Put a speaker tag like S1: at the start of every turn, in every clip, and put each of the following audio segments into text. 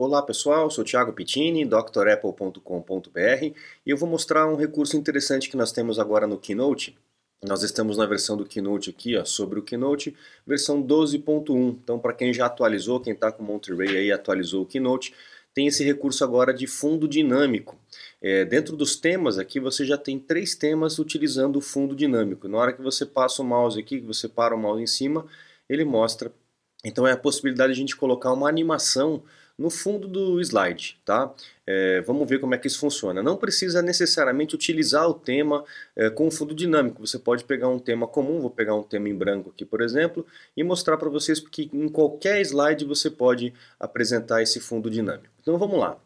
S1: Olá pessoal, sou Thiago Pittini, drapple.com.br e eu vou mostrar um recurso interessante que nós temos agora no Keynote. Nós estamos na versão do Keynote aqui, ó, sobre o Keynote, versão 12.1. Então para quem já atualizou, quem está com Monterey aí atualizou o Keynote, tem esse recurso agora de fundo dinâmico. É, dentro dos temas aqui você já tem três temas utilizando o fundo dinâmico. Na hora que você passa o mouse aqui, que você para o mouse em cima, ele mostra. Então é a possibilidade de a gente colocar uma animação no fundo do slide, tá? É, vamos ver como é que isso funciona. Não precisa necessariamente utilizar o tema é, com fundo dinâmico. Você pode pegar um tema comum, vou pegar um tema em branco aqui, por exemplo, e mostrar para vocês que em qualquer slide você pode apresentar esse fundo dinâmico. Então vamos lá.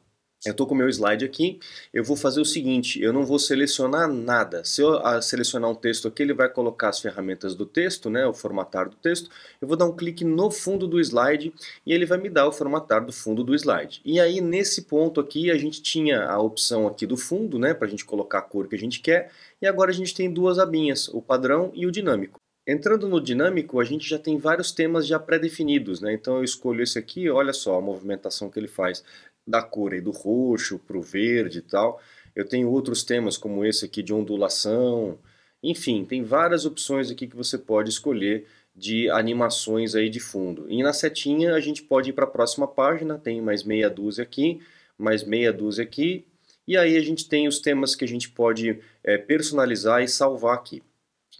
S1: Eu estou com o meu slide aqui, eu vou fazer o seguinte, eu não vou selecionar nada. Se eu ah, selecionar um texto aqui, ele vai colocar as ferramentas do texto, né, o formatar do texto. Eu vou dar um clique no fundo do slide e ele vai me dar o formatar do fundo do slide. E aí, nesse ponto aqui, a gente tinha a opção aqui do fundo, né, para a gente colocar a cor que a gente quer. E agora a gente tem duas abinhas, o padrão e o dinâmico. Entrando no dinâmico, a gente já tem vários temas já pré-definidos, né? Então eu escolho esse aqui, olha só a movimentação que ele faz da cor, aí, do roxo para o verde e tal. Eu tenho outros temas como esse aqui de ondulação. Enfim, tem várias opções aqui que você pode escolher de animações aí de fundo. E na setinha a gente pode ir para a próxima página, tem mais meia dúzia aqui, mais meia dúzia aqui, e aí a gente tem os temas que a gente pode é, personalizar e salvar aqui.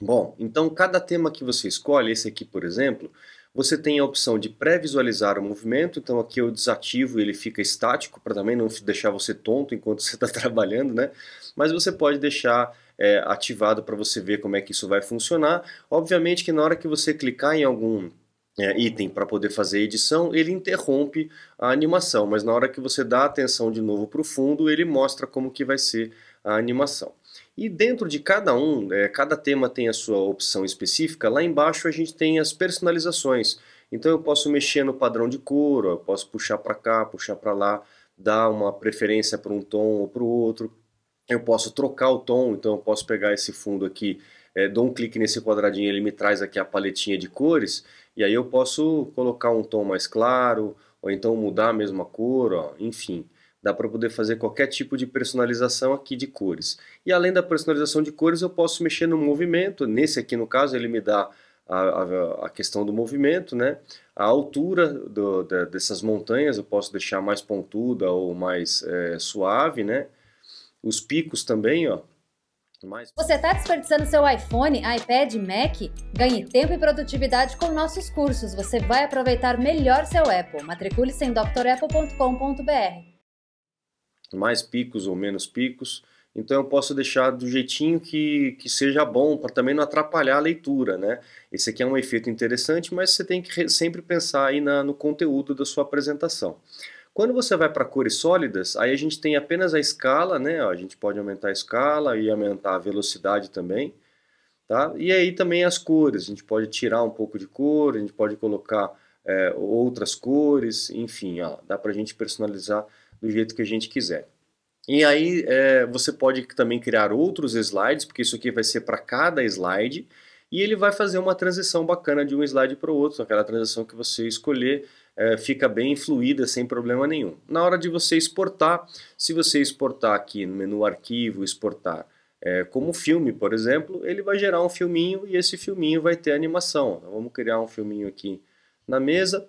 S1: Bom, então cada tema que você escolhe, esse aqui por exemplo, você tem a opção de pré-visualizar o movimento, então aqui eu desativo e ele fica estático, para também não deixar você tonto enquanto você está trabalhando, né? Mas você pode deixar é, ativado para você ver como é que isso vai funcionar. Obviamente que na hora que você clicar em algum é, item para poder fazer edição, ele interrompe a animação, mas na hora que você dá atenção de novo para o fundo, ele mostra como que vai ser a animação. E dentro de cada um, é, cada tema tem a sua opção específica, lá embaixo a gente tem as personalizações. Então eu posso mexer no padrão de cor, eu posso puxar para cá, puxar para lá, dar uma preferência para um tom ou para o outro. Eu posso trocar o tom, então eu posso pegar esse fundo aqui, é, dou um clique nesse quadradinho, ele me traz aqui a paletinha de cores, e aí eu posso colocar um tom mais claro, ou então mudar a mesma cor, ó, enfim. Dá para poder fazer qualquer tipo de personalização aqui de cores. E além da personalização de cores, eu posso mexer no movimento. Nesse aqui, no caso, ele me dá a, a, a questão do movimento, né? A altura do, da, dessas montanhas eu posso deixar mais pontuda ou mais é, suave, né? Os picos também, ó. Mais... Você está desperdiçando seu iPhone, iPad, Mac? Ganhe tempo e produtividade com nossos cursos. Você vai aproveitar melhor seu Apple. Matricule-se em drapple.com.br mais picos ou menos picos. Então eu posso deixar do jeitinho que, que seja bom, para também não atrapalhar a leitura, né? Esse aqui é um efeito interessante, mas você tem que sempre pensar aí na, no conteúdo da sua apresentação. Quando você vai para cores sólidas, aí a gente tem apenas a escala, né? a gente pode aumentar a escala e aumentar a velocidade também, tá? E aí também as cores, a gente pode tirar um pouco de cor, a gente pode colocar é, outras cores, enfim, ó, dá para a gente personalizar do jeito que a gente quiser. E aí é, você pode também criar outros slides, porque isso aqui vai ser para cada slide, e ele vai fazer uma transição bacana de um slide para o outro, aquela transição que você escolher é, fica bem fluida, sem problema nenhum. Na hora de você exportar, se você exportar aqui no menu arquivo, exportar é, como filme, por exemplo, ele vai gerar um filminho e esse filminho vai ter animação. Então, vamos criar um filminho aqui na mesa.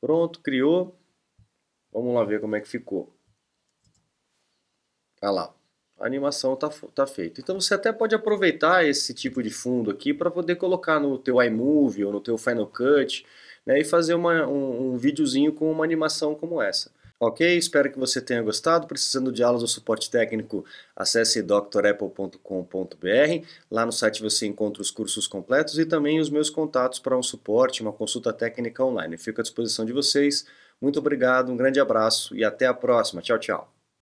S1: Pronto, criou. Vamos lá ver como é que ficou. Olha tá lá, a animação está tá feita. Então você até pode aproveitar esse tipo de fundo aqui para poder colocar no teu iMovie ou no teu Final Cut né, e fazer uma, um, um videozinho com uma animação como essa. Ok? Espero que você tenha gostado. Precisando de aulas ou suporte técnico, acesse drapple.com.br. Lá no site você encontra os cursos completos e também os meus contatos para um suporte, uma consulta técnica online. fico à disposição de vocês. Muito obrigado, um grande abraço e até a próxima. Tchau, tchau.